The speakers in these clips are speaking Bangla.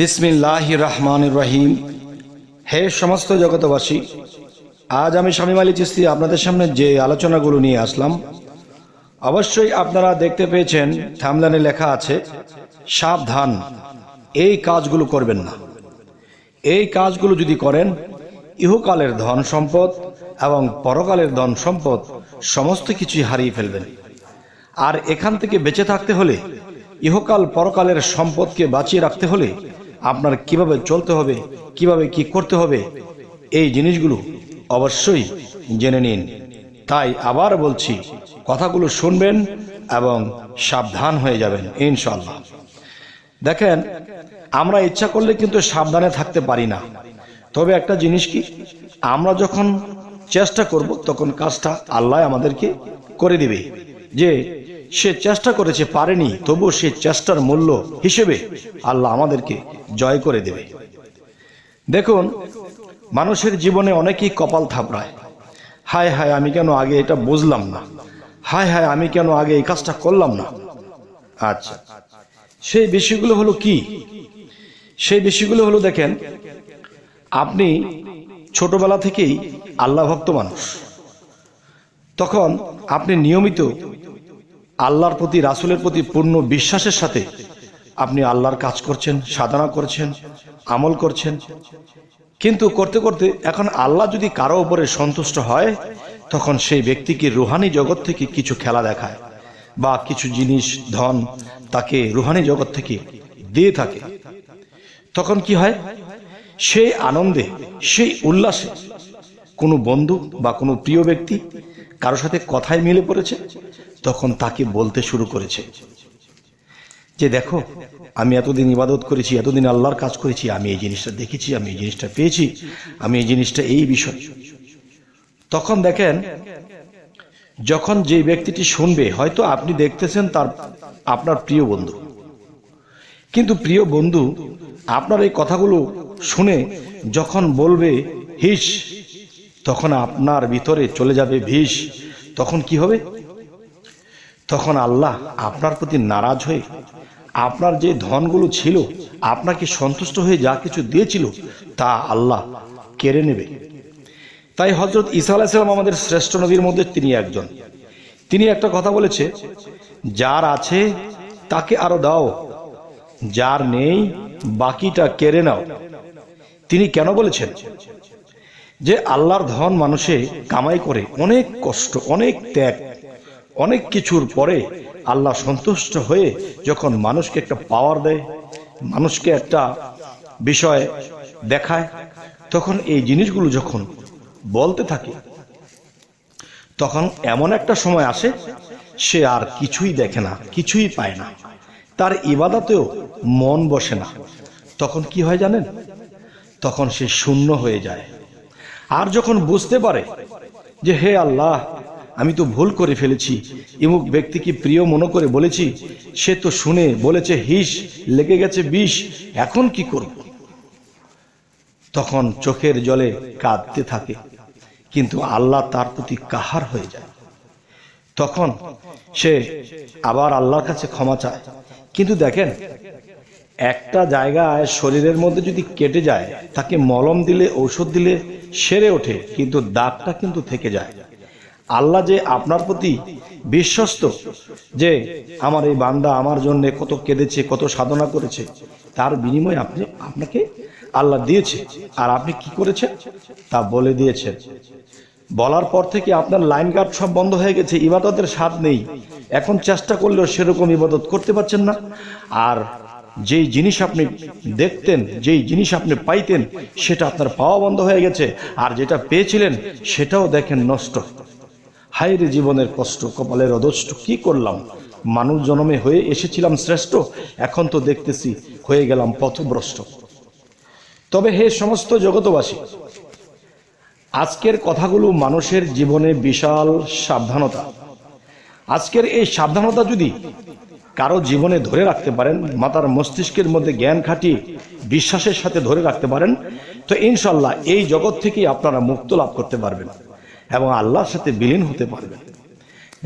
বিসমিল্লাহ রহমান রহিম হে সমস্ত জগতবাসী আজ আমি স্বামী মালিক চিস্তি আপনাদের সামনে যে আলোচনাগুলো নিয়ে আসলাম অবশ্যই আপনারা দেখতে পেয়েছেন থামলানে লেখা আছে সাবধান এই কাজগুলো করবেন না এই কাজগুলো যদি করেন ইহকালের ধন সম্পদ এবং পরকালের ধন সম্পদ সমস্ত কিছুই হারিয়ে ফেলবেন আর এখান থেকে বেঁচে থাকতে হলে ইহকাল পরকালের সম্পদকে বাঁচিয়ে রাখতে হলে আপনার কিভাবে চলতে হবে কিভাবে কি করতে হবে এই জিনিসগুলো অবশ্যই জেনে নিন তাই আবার বলছি কথাগুলো শুনবেন এবং সাবধান হয়ে যাবেন ইনশাল্লাহ দেখেন আমরা ইচ্ছা করলে কিন্তু সাবধানে থাকতে পারি না তবে একটা জিনিস কি আমরা যখন চেষ্টা করব তখন কাজটা আল্লাহ আমাদেরকে করে দিবে যে সে চেষ্টা করেছে পারেনি তবু সে চেষ্টার মূল্য হিসেবে আল্লাহ আমাদেরকে জয় করে দেবে দেখুন মানুষের জীবনে অনেকই কপাল থাপড়ায় হায় হায় আমি কেন আগে এটা বুঝলাম না হায় হায় আমি কেন আগে এই কাজটা করলাম না আচ্ছা সেই বিষয়গুলো হলো কি সেই বিষয়গুলো হলো দেখেন আপনি ছোটবেলা থেকেই আল্লাহ ভক্ত মানুষ তখন আপনি নিয়মিত আল্লাহর প্রতি রাসুলের প্রতি পূর্ণ বিশ্বাসের সাথে আপনি আল্লাহর কাজ করছেন সাধনা করছেন আমল করছেন কিন্তু করতে করতে এখন আল্লাহ যদি কারো উপরে সন্তুষ্ট হয় তখন সেই ব্যক্তিকে রুহানি জগৎ থেকে কিছু খেলা দেখায় বা কিছু জিনিস ধন তাকে রুহানি জগৎ থেকে দিয়ে থাকে তখন কি হয় সেই আনন্দে সেই উল্লাসে কোনো বন্ধু বা কোনো প্রিয় ব্যক্তি কারো সাথে কথায় মিলে পড়েছে তখন তাকে বলতে শুরু করেছে যে দেখো আমি এতদিন ইবাদত করেছি এতদিন আল্লাহর কাজ করেছি আমি এই জিনিসটা দেখেছি আমি এই জিনিসটা পেয়েছি আমি এই জিনিসটা এই বিষয় তখন দেখেন যখন যে ব্যক্তিটি শুনবে হয়তো আপনি দেখতেছেন তার আপনার প্রিয় বন্ধু কিন্তু প্রিয় বন্ধু আপনার এই কথাগুলো শুনে যখন বলবে হিস তখন আপনার ভিতরে চলে যাবে বিষ তখন কি হবে তখন আল্লাহ আপনার প্রতি নারাজ হয়ে আপনার যে ধনগুলো ছিল আপনাকে সন্তুষ্ট হয়ে যা কিছু দিয়েছিল তা আল্লাহ কেড়ে নেবে তাই হজরত ইসা আলাহিসাল্লাম আমাদের শ্রেষ্ঠ নবীর মধ্যে তিনি একজন তিনি একটা কথা বলেছে যার আছে তাকে আরো দাও যার নেই বাকিটা কেড়ে নাও তিনি কেন বলেছেন যে আল্লাহর ধন মানুষে কামাই করে অনেক কষ্ট অনেক ত্যাগ অনেক কিছুর পরে আল্লাহ সন্তুষ্ট হয়ে যখন মানুষকে একটা পাওয়ার দেয় মানুষকে একটা বিষয় দেখায় তখন এই জিনিসগুলো যখন বলতে থাকে তখন এমন একটা সময় আসে সে আর কিছুই দেখে না কিছুই পায় না তার ইবাদাতেও মন বসে না তখন কি হয় জানেন তখন সে শূন্য হয়ে যায় আর যখন বুঝতে পারে যে হে আল্লাহ আমি তো ভুল করে ফেলেছি ইমুক ব্যক্তি কি প্রিয় মনে করে বলেছি সে তো শুনে বলেছে হিস লেগে গেছে বিষ এখন কি করব তখন চোখের জলে কাঁদতে থাকে কিন্তু আল্লাহ তার প্রতি কাহার হয়ে যায় তখন সে আবার আল্লাহর কাছে ক্ষমা চায় কিন্তু দেখেন একটা জায়গায় শরীরের মধ্যে যদি কেটে যায় তাকে মলম দিলে ঔষধ দিলে সেরে ওঠে কিন্তু দাগটা কিন্তু থেকে যায় আল্লাহ যে আপনার প্রতি বিশ্বস্ত যে আমার এই বান্দা আমার জন্য কত কেঁদেছে কত সাধনা করেছে তার বিনিময়ে আপনি আপনাকে আল্লাহ দিয়েছে আর আপনি কি করেছেন তা বলে দিয়েছেন বলার পর থেকে আপনার লাইন গার্ড সব বন্ধ হয়ে গেছে ইবাদতের স্বাদ নেই এখন চেষ্টা করলেও সেরকম ইবাদত করতে পারছেন না আর যেই জিনিস আপনি দেখতেন যেই জিনিস আপনি পাইতেন সেটা আপনার পাওয়া বন্ধ হয়ে গেছে আর যেটা পেয়েছিলেন সেটাও দেখেন নষ্ট হাইরে জীবনের কষ্ট কপালের অদষ্ট কি করলাম মানুষ জনমে হয়ে এসেছিলাম শ্রেষ্ঠ এখন তো দেখতেছি হয়ে গেলাম পথভ্রষ্ট তবে হে সমস্ত জগতবাসী আজকের কথাগুলো মানুষের জীবনে বিশাল সাবধানতা আজকের এই সাবধানতা যদি কারো জীবনে ধরে রাখতে পারেন মাতার মস্তিষ্কের মধ্যে জ্ঞান খাটিয়ে বিশ্বাসের সাথে ধরে রাখতে পারেন তো ইনশাল্লাহ এই জগৎ থেকেই আপনারা মুক্ত লাভ করতে পারবেন এবং আল্লাহর সাথে বিলীন হতে পারবেন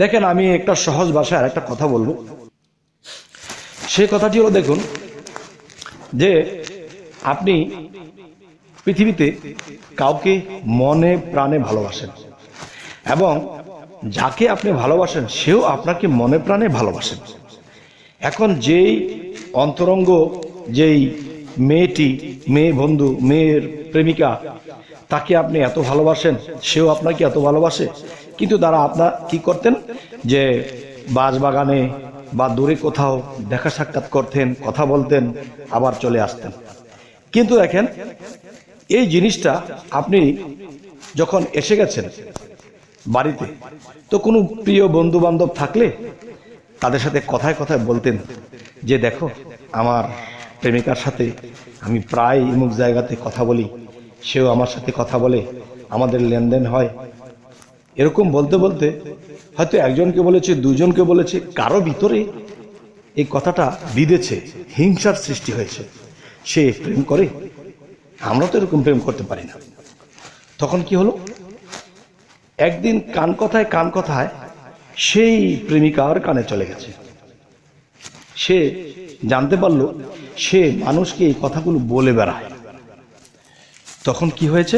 দেখেন আমি একটা সহজ ভাষায় আর একটা কথা বলবো সে কথাটি হলো দেখুন যে আপনি পৃথিবীতে কাউকে মনে প্রাণে ভালোবাসেন এবং যাকে আপনি ভালোবাসেন সেও আপনাকে মনে প্রাণে ভালোবাসেন এখন যেই অন্তরঙ্গ যেই মেয়েটি মেয়ে বন্ধু মেয়ের প্রেমিকা তাকে আপনি এত ভালোবাসেন সেও আপনাকে এত ভালোবাসে কিন্তু তারা আপনার কি করতেন যে বাগানে বা দূরে কোথাও দেখা সাক্ষাৎ করতেন কথা বলতেন আবার চলে আসতেন কিন্তু দেখেন এই জিনিসটা আপনি যখন এসে গেছেন বাড়িতে তো কোনো প্রিয় বন্ধু বান্ধব থাকলে তাদের সাথে কথায় কথায় বলতেন যে দেখো আমার প্রেমিকার সাথে আমি প্রায় ইমুক জায়গাতে কথা বলি সেও আমার সাথে কথা বলে আমাদের লেনদেন হয় এরকম বলতে বলতে হয়তো একজনকে বলেছে দুজনকে বলেছে কারো ভিতরে এই কথাটা বিঁধেছে হিংসার সৃষ্টি হয়েছে সে প্রেম করে আমরা তো এরকম প্রেম করতে পারি না তখন কি হলো একদিন কান কথায় কান কথায় সেই প্রেমিকার কানে চলে গেছে সে জানতে পারল সে মানুষকে এই কথাগুলো বলে বেড়ায় তখন কি হয়েছে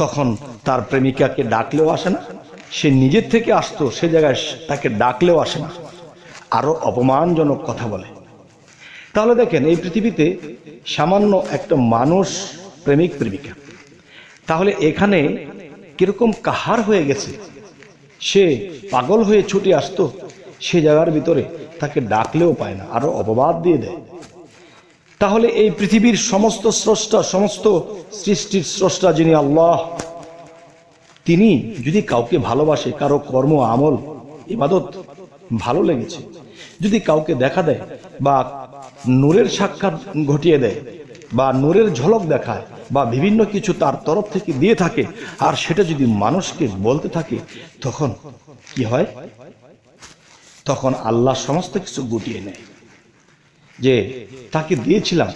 তখন তার প্রেমিকাকে ডাকলেও আসে না সে নিজের থেকে আসতো সে জায়গায় তাকে ডাকলেও আসে না আরও অপমানজনক কথা বলে তাহলে দেখেন এই পৃথিবীতে সামান্য একটা মানুষ প্রেমিক প্রেমিকা তাহলে এখানে কিরকম কাহার হয়ে গেছে সে পাগল হয়ে ছুটে আসতো সে জায়গার ভিতরে তাকে ডাকলেও পায় না আরও অপবাদ দিয়ে দেয় তাহলে এই পৃথিবীর সমস্ত স্রষ্টা সমস্ত সৃষ্টির স্রষ্টা যিনি আল্লাহ তিনি যদি কাউকে ভালোবাসে কারো কর্ম আমল ইবাদত ভালো লেগেছে যদি কাউকে দেখা দেয় বা নূরের সাক্ষাৎ ঘটিয়ে দেয় বা নূরের ঝলক দেখায় বা বিভিন্ন কিছু তার তরফ থেকে দিয়ে থাকে আর সেটা যদি মানুষকে বলতে থাকে তখন কি হয় তখন আল্লাহ সমস্ত কিছু গুটিয়ে নেয় যে তাকে দিয়েছিলাম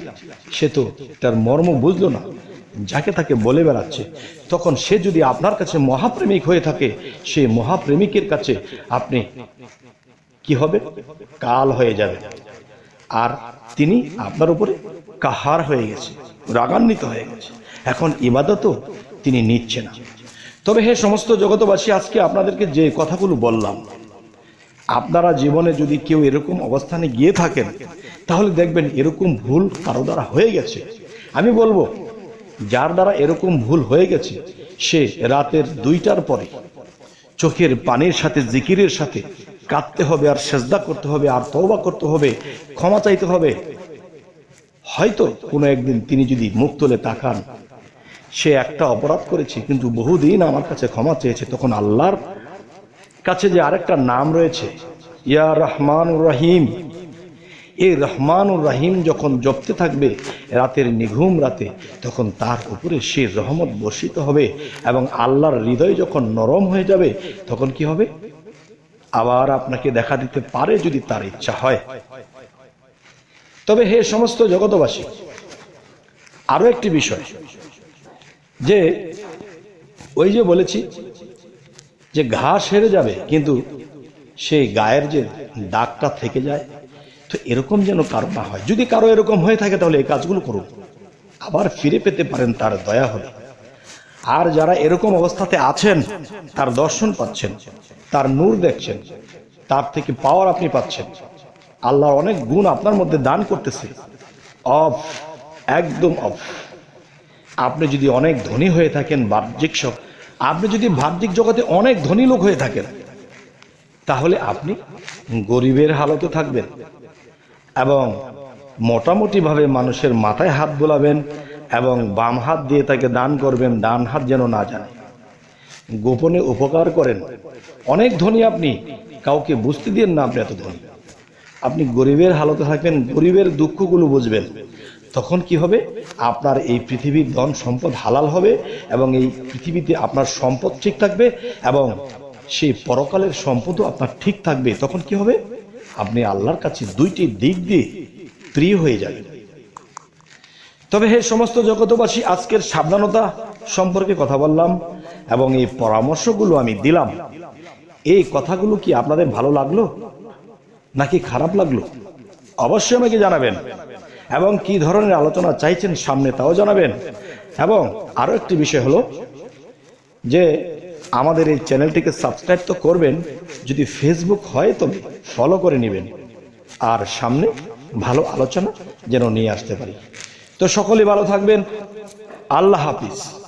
সে তো তার মর্ম বুঝলো না যাকে তাকে বলে বেড়াচ্ছে তখন সে যদি আপনার কাছে মহাপ্রেমিক হয়ে থাকে সে মহাপ্রেমিকের কাছে আপনি কি হবে কাল হয়ে যাবে আর তিনি আপনার উপরে কাহার হয়ে গেছে রাগান্বিত হয়ে গেছে এখন ইবাদতও তিনি নিচ্ছে না তবে হে সমস্ত জগতবাসী আজকে আপনাদেরকে যে কথাগুলো বললাম আপনারা জীবনে যদি কেউ এরকম অবস্থানে গিয়ে থাকেন তাহলে দেখবেন এরকম ভুল কারো দ্বারা হয়ে গেছে আমি বলবো যার দ্বারা এরকম ভুল হয়ে গেছে সে রাতের দুইটার পরে চোখের পানির সাথে জিকিরের সাথে কাঁদতে হবে আর সেজদা করতে হবে আর তওবা করতে হবে ক্ষমা চাইতে হবে হয়তো কোনো একদিন তিনি যদি মুখ তুলে তাকান সে একটা অপরাধ করেছে কিন্তু বহুদিন আমার কাছে ক্ষমা চেয়েছে তখন আল্লাহর কাছে যে আরেকটা নাম রয়েছে ইয়া রহমানুর রহিম এই রহমানুর রাহিম যখন জপতে থাকবে রাতের নিঘুম রাতে তখন তার উপরে সে রহমত বর্ষিত হবে এবং আল্লাহর হৃদয় যখন নরম হয়ে যাবে তখন কি হবে আবার আপনাকে দেখা দিতে পারে যদি তার ইচ্ছা হয় তবে হে সমস্ত জগতবাসী আরও একটি বিষয় যে ওই যে বলেছি যে ঘাস হেরে যাবে কিন্তু সেই গায়ের যে দাগটা থেকে যায় তো এরকম যেন কারো না হয় যদি কারো এরকম হয়ে থাকে তাহলে এই কাজগুলো করুন আবার ফিরে পেতে পারেন তার দয়া হলে আর যারা এরকম অবস্থাতে আছেন তার দর্শন পাচ্ছেন তার নূর দেখছেন তার থেকে পাওয়ার আপনি পাচ্ছেন আল্লাহর অনেক গুণ আপনার মধ্যে দান করতেছে অফ একদম অফ আপনি যদি অনেক ধনী হয়ে থাকেন বাহ্যিক সব আপনি যদি বাহ্যিক জগতে অনেক ধনী লোক হয়ে থাকেন তাহলে আপনি গরিবের হালতে থাকবেন এবং মোটামুটিভাবে মানুষের মাথায় হাত বোলাবেন এবং বাম হাত দিয়ে তাকে দান করবেন ডান হাত যেন না জানে গোপনে উপকার করেন অনেক ধনী আপনি কাউকে বুঝতে দিয়ে না আপনি এত ধনী আপনি গরিবের হালতে থাকবেন গরিবের দুঃখগুলো বুঝবেন তখন কি হবে আপনার এই পৃথিবীর ধন সম্পদ হালাল হবে এবং এই পৃথিবীতে আপনার সম্পদ ঠিক থাকবে এবং সেই পরকালের সম্পদও আপনার ঠিক থাকবে তখন কি হবে আপনি আল্লাহর কাছে দুইটি দিক দিয়ে প্রিয় হয়ে যাবেন তবে হে সমস্ত জগতবাসী আজকের সাবধানতা সম্পর্কে কথা বললাম এবং এই পরামর্শগুলো আমি দিলাম এই কথাগুলো কি আপনাদের ভালো লাগলো নাকি খারাপ লাগলো অবশ্যই আমাকে জানাবেন এবং কি ধরনের আলোচনা চাইছেন সামনে তাও জানাবেন এবং আরও একটি বিষয় হলো যে আমাদের এই চ্যানেলটিকে সাবস্ক্রাইব তো করবেন যদি ফেসবুক হয় তো ফলো করে নেবেন আর সামনে ভালো আলোচনা যেন নিয়ে আসতে পারি তো সকলেই ভালো থাকবেন আল্লাহ হাফিজ